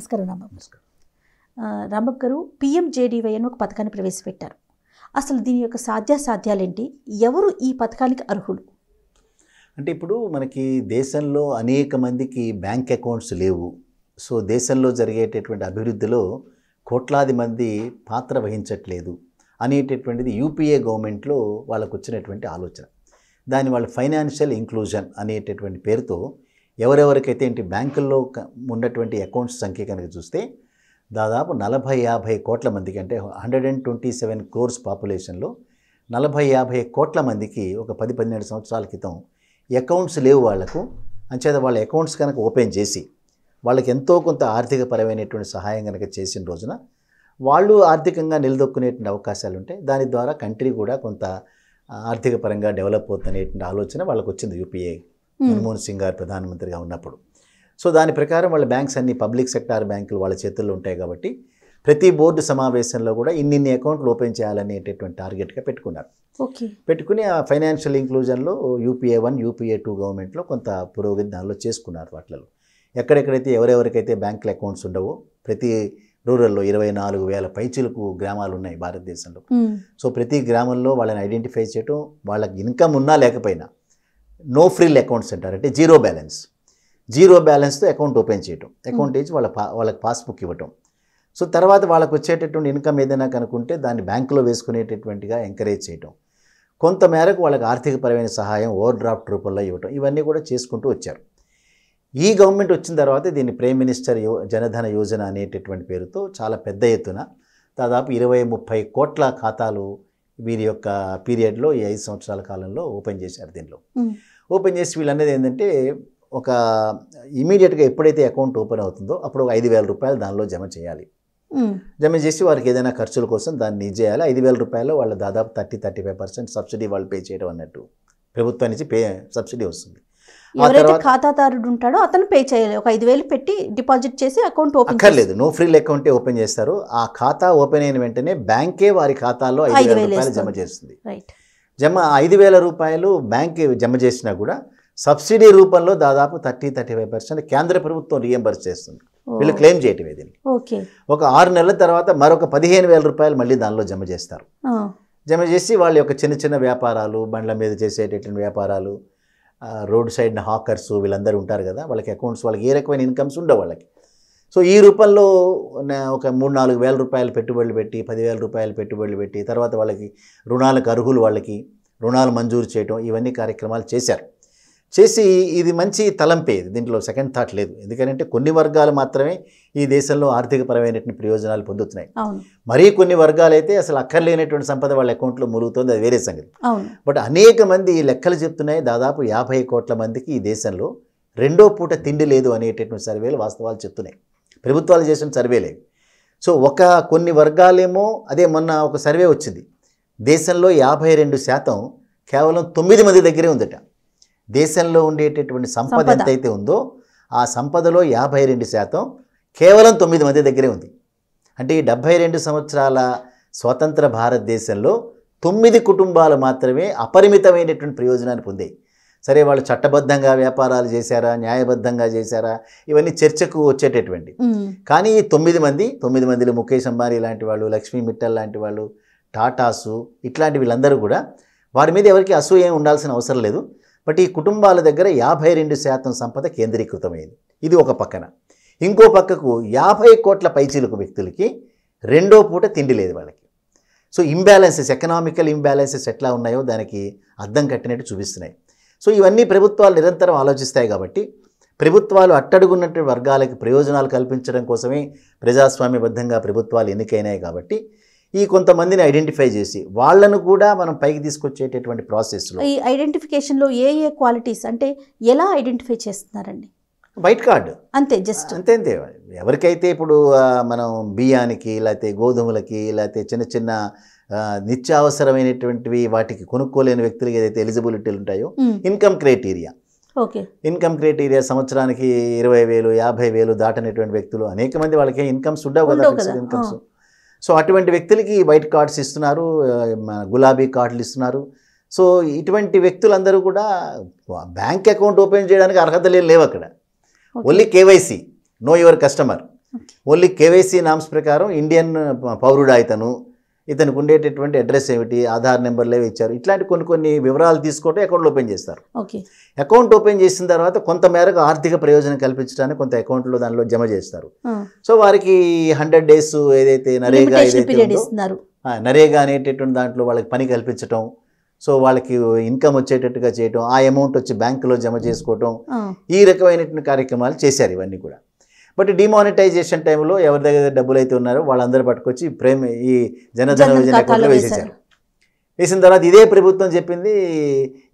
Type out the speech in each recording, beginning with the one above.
నమస్కారం రాంబాబు రాంబాబు గారు పిఎంజేడివై అని ఒక పథకాన్ని ప్రవేశపెట్టారు అసలు దీని యొక్క సాధ్యాసాధ్యాలేంటి ఎవరు ఈ పథకానికి అర్హులు అంటే ఇప్పుడు మనకి దేశంలో అనేక మందికి బ్యాంక్ అకౌంట్స్ లేవు సో దేశంలో జరిగేటటువంటి అభివృద్ధిలో కోట్లాది మంది పాత్ర వహించట్లేదు అనేటటువంటిది యూపీఏ గవర్నమెంట్లో వాళ్ళకు వచ్చినటువంటి ఆలోచన దాని వాళ్ళ ఫైనాన్షియల్ ఇంక్లూజన్ అనేటటువంటి పేరుతో ఎవరెవరికైతే ఏంటి బ్యాంకుల్లో ఉన్నటువంటి అకౌంట్స్ సంఖ్య కనుక చూస్తే దాదాపు నలభై యాభై కోట్ల మందికి అంటే hundred and twenty seven crores పాపులేషన్లో నలభై యాభై కోట్ల మందికి ఒక పది పదిహేడు సంవత్సరాల క్రితం అకౌంట్స్ లేవు వాళ్లకు అంచేత వాళ్ళ అకౌంట్స్ కనుక ఓపెన్ చేసి వాళ్ళకి ఎంతో కొంత ఆర్థిక పరమైనటువంటి సహాయం కనుక చేసిన రోజున వాళ్ళు ఆర్థికంగా నిలదొక్కునేటువంటి అవకాశాలు ఉంటాయి దాని ద్వారా కంట్రీ కూడా కొంత ఆర్థికపరంగా డెవలప్ డెవలప్ అవుతున్నటువంటి ఆలోచన వాళ్ళకు వచ్చింది యూపీఏ మన్మోహన్ సింగ్ గారు ప్రధానమంత్రిగా ఉన్నప్పుడు సో దాని ప్రకారం వాళ్ళ బ్యాంక్స్ అన్ని పబ్లిక్ సెక్టార్ బ్యాంకులు వాళ్ళ చేతుల్లో ఉంటాయి కాబట్టి ప్రతి బోర్డు సమావేశంలో కూడా ఇన్నిన్ని అకౌంట్లు ఓపెన్ చేయాలనేటటువంటి టార్గెట్గా పెట్టుకున్నారు పెట్టుకుని ఆ ఫైనాన్షియల్ ఇంక్లూజన్లో యూపీఏ వన్ యూపీఏ టూ గవర్నమెంట్లో కొంత పురోగతి దానిలో చేసుకున్నారు వాటిలో ఎక్కడెక్కడైతే ఎవరెవరికైతే బ్యాంకుల అకౌంట్స్ ఉండవో ప్రతి రూరల్లో ఇరవై నాలుగు వేల పైచులకు గ్రామాలు ఉన్నాయి భారతదేశంలో సో ప్రతి గ్రామంలో వాళ్ళని ఐడెంటిఫై చేయటం వాళ్ళకి ఇన్కమ్ ఉన్నా లేకపోయినా నో ఫ్రిల్ అకౌంట్స్ అంటారు అంటే జీరో బ్యాలెన్స్ జీరో బ్యాలెన్స్తో అకౌంట్ ఓపెన్ చేయటం అకౌంట్ ఇచ్చి వాళ్ళ పా వాళ్ళకి పాస్బుక్ ఇవ్వటం సో తర్వాత వాళ్ళకు వచ్చేటటువంటి ఇన్కమ్ ఏదైనా కనుక్కుంటే దాన్ని బ్యాంకులో వేసుకునేటటువంటిగా ఎంకరేజ్ చేయటం కొంత మేరకు వాళ్ళకి ఆర్థికపరమైన సహాయం ఓవర్ డ్రాఫ్ట్ రూపంలో ఇవ్వటం ఇవన్నీ కూడా చేసుకుంటూ వచ్చారు ఈ గవర్నమెంట్ వచ్చిన తర్వాత దీన్ని ప్రైమ్ మినిస్టర్ యో జనధన యోజన అనేటటువంటి పేరుతో చాలా పెద్ద ఎత్తున దాదాపు ఇరవై ముప్పై కోట్ల ఖాతాలు వీరి యొక్క పీరియడ్లో ఈ ఐదు సంవత్సరాల కాలంలో ఓపెన్ చేశారు దీనిలో ఓపెన్ చేసి వీళ్ళు అనేది ఏంటంటే ఒక ఇమీడియట్గా ఎప్పుడైతే అకౌంట్ ఓపెన్ అవుతుందో అప్పుడు ఒక ఐదు వేల రూపాయలు దానిలో జమ చేయాలి జమ చేసి వారికి ఏదైనా ఖర్చుల కోసం దాన్ని చేయాలి ఐదు వేల రూపాయలు వాళ్ళు దాదాపు thirty thirty five percent subsidy వాళ్ళు పే చేయడం అన్నట్టు ప్రభుత్వం నుంచి పే సబ్సిడీ వస్తుంది ఎవరైతే ఖాతాదారుడు ఉంటాడో అతను పే చేయాలి ఒక ఐదు వేలు పెట్టి డిపాజిట్ చేసి అకౌంట్ ఓపెన్ అక్కర్లేదు నో ఫ్రీల్ అకౌంట్ ఓపెన్ చేస్తారు ఆ ఖాతా ఓపెన్ అయిన వెంటనే బ్యాంకే వారి ఖాతాలో ఐదు వేల రూపాయలు జమ చేస్తుంది జమ ఐదు వేల రూపాయలు బ్యాంక్ జమ చేసినా కూడా సబ్సిడీ రూపంలో దాదాపు థర్టీ థర్టీ ఫైవ్ పర్సెంట్ కేంద్ర ప్రభుత్వం రియంబర్స్ చేస్తుంది వీళ్ళు క్లెయిమ్ చేయటం దీన్ని ఒక ఆరు నెలల తర్వాత మరొక పదిహేను వేల రూపాయలు మళ్ళీ దానిలో జమ చేస్తారు జమ చేసి వాళ్ళ యొక్క చిన్న చిన్న వ్యాపారాలు బండ్ల మీద చేసేటటువంటి వ్యాపారాలు రోడ్ సైడ్ హాకర్స్ వీళ్ళందరూ ఉంటారు కదా వాళ్ళకి అకౌంట్స్ వాళ్ళకి ఏ రకమైన ఇన్కమ్స్ ఉండవు వాళ్ళకి సో ఈ రూపంలో ఒక మూడు నాలుగు వేల రూపాయలు పెట్టుబడులు పెట్టి పదివేల రూపాయలు పెట్టుబడులు పెట్టి తర్వాత వాళ్ళకి రుణాలకు అర్హులు వాళ్ళకి రుణాలు మంజూరు చేయటం ఇవన్నీ కార్యక్రమాలు చేశారు చేసి ఇది మంచి తలంపే దీంట్లో సెకండ్ థాట్ లేదు ఎందుకంటే కొన్ని వర్గాలు మాత్రమే ఈ దేశంలో ఆర్థికపరమైనటువంటి ప్రయోజనాలు పొందుతున్నాయి మరీ కొన్ని వర్గాలు అయితే అసలు అక్కర్లేనటువంటి సంపద వాళ్ళ అకౌంట్లో మురుగుతుంది అది వేరే సంగతి బట్ అనేక మంది ఈ లెక్కలు చెప్తున్నాయి దాదాపు యాభై కోట్ల మందికి ఈ దేశంలో రెండో పూట తిండి లేదు అనేటటువంటి సర్వేలు వాస్తవాలు చెప్తున్నాయి ప్రభుత్వాలు చేసిన సర్వేలే సో ఒక కొన్ని వర్గాలేమో అదే మొన్న ఒక సర్వే వచ్చింది దేశంలో యాభై రెండు శాతం కేవలం తొమ్మిది మంది దగ్గరే ఉందట దేశంలో ఉండేటటువంటి సంపద ఎంతైతే ఉందో ఆ సంపదలో యాభై రెండు శాతం కేవలం తొమ్మిది మంది దగ్గరే ఉంది అంటే ఈ డెబ్భై రెండు సంవత్సరాల స్వతంత్ర భారతదేశంలో తొమ్మిది కుటుంబాలు మాత్రమే అపరిమితమైనటువంటి ప్రయోజనాన్ని పొందాయి సరే వాళ్ళు చట్టబద్ధంగా వ్యాపారాలు చేశారా న్యాయబద్ధంగా చేశారా ఇవన్నీ చర్చకు వచ్చేటటువంటి కానీ ఈ తొమ్మిది మంది తొమ్మిది మందిలో ముఖేష్ అంబానీ లాంటి వాళ్ళు లక్ష్మీ మిట్టల్ లాంటి వాళ్ళు టాటాసు ఇట్లాంటి వీళ్ళందరూ కూడా వారి మీద ఎవరికి ఏమి ఉండాల్సిన అవసరం లేదు బట్ ఈ కుటుంబాల దగ్గర యాభై రెండు శాతం సంపద కేంద్రీకృతమైంది ఇది ఒక పక్కన ఇంకో పక్కకు యాభై కోట్ల పైచీలకు వ్యక్తులకి రెండో పూట తిండి లేదు వాళ్ళకి సో ఇంబ్యాలెన్సెస్ ఎకనామికల్ ఇంబ్యాలెన్సెస్ ఎట్లా ఉన్నాయో దానికి అద్దం కట్టినట్టు చూపిస్తున్నాయి సో ఇవన్నీ ప్రభుత్వాలు నిరంతరం ఆలోచిస్తాయి కాబట్టి ప్రభుత్వాలు అట్టడుగున్నటువంటి వర్గాలకు ప్రయోజనాలు కల్పించడం కోసమే ప్రజాస్వామ్యబద్ధంగా ప్రభుత్వాలు ఎన్నికైనాయి కాబట్టి ఈ కొంతమందిని ఐడెంటిఫై చేసి వాళ్ళను కూడా మనం పైకి తీసుకొచ్చేటటువంటి ప్రాసెస్ ఈ ఐడెంటిఫికేషన్లో ఏ ఏ క్వాలిటీస్ అంటే ఎలా ఐడెంటిఫై చేస్తున్నారండి వైట్ కార్డు అంతే జస్ట్ అంతే అంతే ఎవరికైతే ఇప్పుడు మనం బియ్యానికి లేకపోతే గోధుమలకి లేకపోతే చిన్న చిన్న నిత్యావసరమైనటువంటివి వాటికి కొనుక్కోలేని వ్యక్తులకి ఏదైతే ఎలిజిబిలిటీలు ఉంటాయో income criteria okay income criteria సంవత్సరానికి ఇరవై వేలు యాభై వేలు దాటనటువంటి వ్యక్తులు అనేక మంది వాళ్ళకి ఇన్కమ్స్ ఉండవు కదా ఇన్కమ్స్ సో అటువంటి వ్యక్తులకి వైట్ కార్డ్స్ ఇస్తున్నారు గులాబీ కార్డులు ఇస్తున్నారు సో ఇటువంటి వ్యక్తులందరూ కూడా బ్యాంక్ అకౌంట్ ఓపెన్ చేయడానికి అర్హత లేవు అక్కడ only KYC know your customer only KYC norms ప్రకారం ఇండియన్ పౌరుడు అయితను ఇతనికి ఉండేటటువంటి అడ్రస్ ఏమిటి ఆధార్ నెంబర్లు ఏవి ఇచ్చారు ఇట్లాంటి కొన్ని కొన్ని వివరాలు తీసుకుంటే అకౌంట్ ఓపెన్ చేస్తారు ఓకే అకౌంట్ ఓపెన్ చేసిన తర్వాత కొంత మేరకు ఆర్థిక ప్రయోజనం కల్పించడానికి కొంత అకౌంట్లో దానిలో జమ చేస్తారు సో వారికి హండ్రెడ్ డేస్ ఏదైతే నరేగా నరేగా అనేటటువంటి దాంట్లో వాళ్ళకి పని కల్పించడం సో వాళ్ళకి ఇన్కమ్ వచ్చేటట్టుగా చేయటం ఆ అమౌంట్ వచ్చి బ్యాంకులో జమ చేసుకోవటం ఈ రకమైనటువంటి కార్యక్రమాలు చేశారు ఇవన్నీ కూడా బట్ డిమానిటైజేషన్ టైంలో ఎవరి దగ్గర డబ్బులు అయితే ఉన్నారో వాళ్ళందరూ పట్టుకొచ్చి ప్రేమ ఈ జనధన యోజన అకౌంట్లో వేసేసారు వేసిన తర్వాత ఇదే ప్రభుత్వం చెప్పింది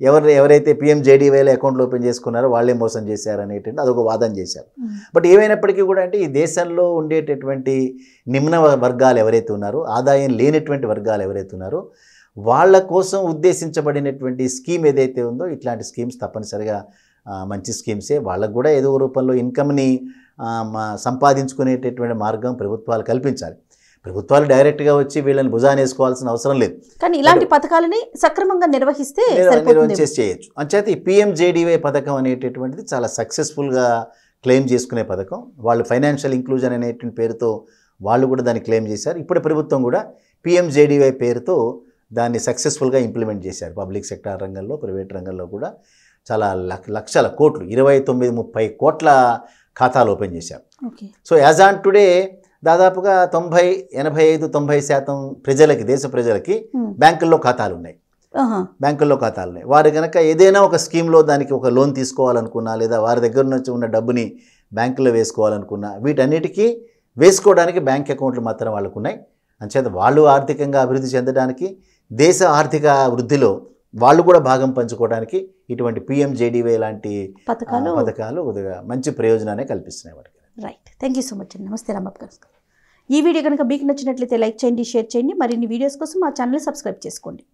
ఎవరు ఎవరైతే పిఎంజేడీవైలో అకౌంట్లు ఓపెన్ చేసుకున్నారో వాళ్ళే మోసం చేశారు అనేటువంటి అదొక వాదన చేశారు బట్ ఏమైనప్పటికీ కూడా అంటే ఈ దేశంలో ఉండేటటువంటి నిమ్న వర్గాలు ఎవరైతే ఉన్నారో ఆదాయం లేనటువంటి వర్గాలు ఎవరైతే ఉన్నారో వాళ్ళ కోసం ఉద్దేశించబడినటువంటి స్కీమ్ ఏదైతే ఉందో ఇట్లాంటి స్కీమ్స్ తప్పనిసరిగా మంచి స్కీమ్సే వాళ్ళకు కూడా ఏదో రూపంలో ఇన్కమ్ని సంపాదించుకునేటటువంటి మార్గం ప్రభుత్వాలు కల్పించాలి ప్రభుత్వాలు డైరెక్ట్గా వచ్చి వీళ్ళని భుజాన్ని వేసుకోవాల్సిన అవసరం లేదు కానీ ఇలాంటి పథకాలని సక్రమంగా నిర్వహిస్తే నిర్వహించేసి చేయొచ్చు అంచేత ఈ పిఎంజేడివై పథకం అనేటటువంటిది చాలా సక్సెస్ఫుల్గా క్లెయిమ్ చేసుకునే పథకం వాళ్ళు ఫైనాన్షియల్ ఇంక్లూజన్ అనేటువంటి పేరుతో వాళ్ళు కూడా దాన్ని క్లెయిమ్ చేశారు ఇప్పుడు ప్రభుత్వం కూడా పీఎంజేడీవై పేరుతో దాన్ని సక్సెస్ఫుల్గా ఇంప్లిమెంట్ చేశారు పబ్లిక్ సెక్టార్ రంగంలో ప్రైవేట్ రంగంలో కూడా చాలా లక్షల కోట్లు ఇరవై తొమ్మిది ముప్పై కోట్ల ఖాతాలు ఓపెన్ చేశాం సో యాజ్ ఆన్ టుడే దాదాపుగా తొంభై ఎనభై ఐదు తొంభై శాతం ప్రజలకి దేశ ప్రజలకి బ్యాంకుల్లో ఖాతాలు ఉన్నాయి బ్యాంకుల్లో ఖాతాలు ఉన్నాయి వారు కనుక ఏదైనా ఒక స్కీమ్లో దానికి ఒక లోన్ తీసుకోవాలనుకున్నా లేదా వారి దగ్గర నుంచి ఉన్న డబ్బుని బ్యాంకులో వేసుకోవాలనుకున్నా వీటన్నిటికీ వేసుకోవడానికి బ్యాంక్ అకౌంట్లు మాత్రం వాళ్ళకు ఉన్నాయి అంచేత వాళ్ళు ఆర్థికంగా అభివృద్ధి చెందడానికి దేశ ఆర్థిక వృద్ధిలో వాళ్ళు కూడా భాగం పంచుకోవడానికి ఇటువంటి పిఎంజేడీవై లాంటి పథకాలు పథకాలు మంచి ప్రయోజనాన్ని కల్పిస్తున్నాయి వాటికి right thank you so much అండి నమస్తే రామబాబు గారు ఈ వీడియో కనుక మీకు నచ్చినట్లయితే లైక్ చేయండి షేర్ చేయండి మరిన్ని వీడియోస్ కోసం మా ఛానల్ సబ్స్క్రైబ్ చేసుకోండి